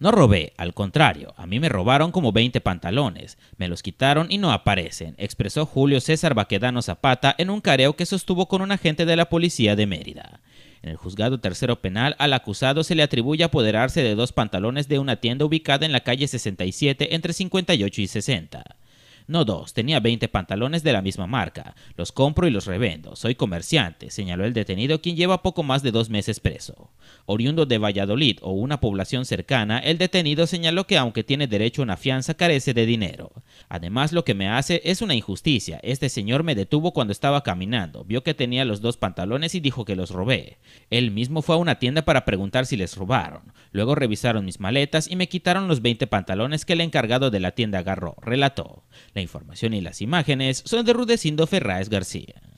No robé, al contrario, a mí me robaron como 20 pantalones, me los quitaron y no aparecen, expresó Julio César Baquedano Zapata en un careo que sostuvo con un agente de la policía de Mérida. En el juzgado tercero penal, al acusado se le atribuye apoderarse de dos pantalones de una tienda ubicada en la calle 67 entre 58 y 60 no dos, tenía 20 pantalones de la misma marca. Los compro y los revendo. Soy comerciante, señaló el detenido, quien lleva poco más de dos meses preso. Oriundo de Valladolid o una población cercana, el detenido señaló que aunque tiene derecho a una fianza, carece de dinero. Además, lo que me hace es una injusticia. Este señor me detuvo cuando estaba caminando, vio que tenía los dos pantalones y dijo que los robé. Él mismo fue a una tienda para preguntar si les robaron. Luego revisaron mis maletas y me quitaron los 20 pantalones que el encargado de la tienda agarró, relató. La información y las imágenes son de Rudecindo Ferraez García.